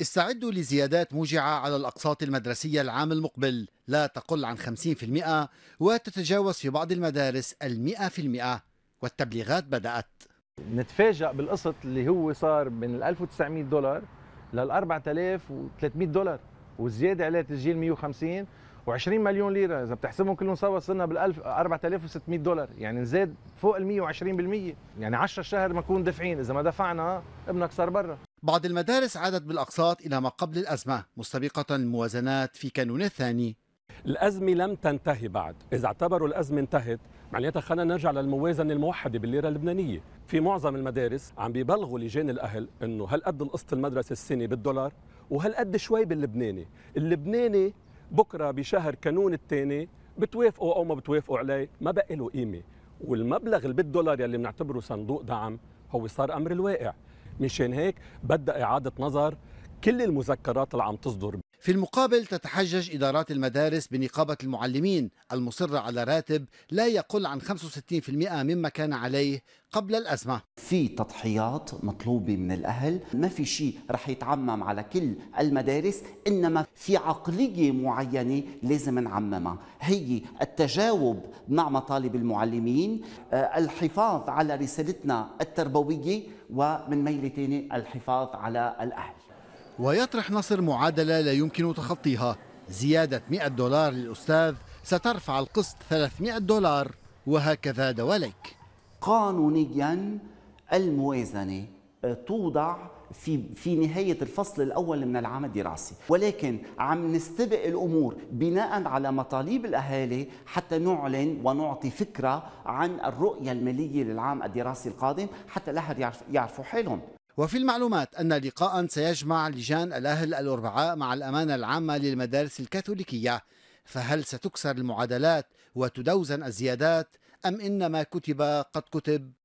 استعدوا لزيادات موجعة على الأقساط المدرسية العام المقبل لا تقل عن 50% وتتجاوز في بعض المدارس المئة في المئة والتبليغات بدأت نتفاجأ بالقسط اللي هو صار من 1900 دولار لل 4300 دولار والزيادة عليها تسجيل 150 و20 مليون ليرة إذا بتحسبهم كلهم سوا صرنا بال 4600 دولار يعني نزاد فوق ال 120% يعني 10 شهر ما نكون دافعين إذا ما دفعنا ابنك صار برا بعض المدارس عادت بالأقساط إلى ما قبل الأزمة مستبقة الموازنات في كانون الثاني الأزمة لم تنتهي بعد إذا اعتبروا الأزمة انتهت معناتها خلينا نرجع للموازنة الموحدة بالليرة اللبنانية في معظم المدارس عم بيبلغوا لجان الأهل أنه هل قد القسط المدرسة السنة بالدولار وهل قد شوي باللبناني اللبناني بكرة بشهر كانون الثاني بتوافقوا أو ما بتوافقوا عليه ما بقى له قيمة والمبلغ اللي بالدولار يلي بنعتبره صندوق دعم هو صار أمر الواقع مشان هيك بدأ إعادة نظر كل المذكرات اللي عم تصدر في المقابل تتحجج إدارات المدارس بنقابة المعلمين المصرة على راتب لا يقل عن 65% مما كان عليه قبل الأزمة في تضحيات مطلوبة من الأهل ما في شيء رح يتعمم على كل المدارس إنما في عقلية معينة لازم نعممها هي التجاوب مع مطالب المعلمين آه، الحفاظ على رسالتنا التربوية ومن ميلة تاني الحفاظ على الأهل ويطرح نصر معادلة لا يمكن تخطيها زيادة 100 دولار للأستاذ سترفع القسط 300 دولار وهكذا دواليك قانونيا الموازنة توضع في في نهايه الفصل الاول من العام الدراسي، ولكن عم نستبق الامور بناء على مطالب الاهالي حتى نعلن ونعطي فكره عن الرؤيه الماليه للعام الدراسي القادم حتى الاهل يعرفوا حالهم. وفي المعلومات أن لقاء سيجمع لجان الأهل الأربعاء مع الأمانة العامة للمدارس الكاثوليكية فهل ستكسر المعادلات وتدوزن الزيادات أم إن ما كتب قد كتب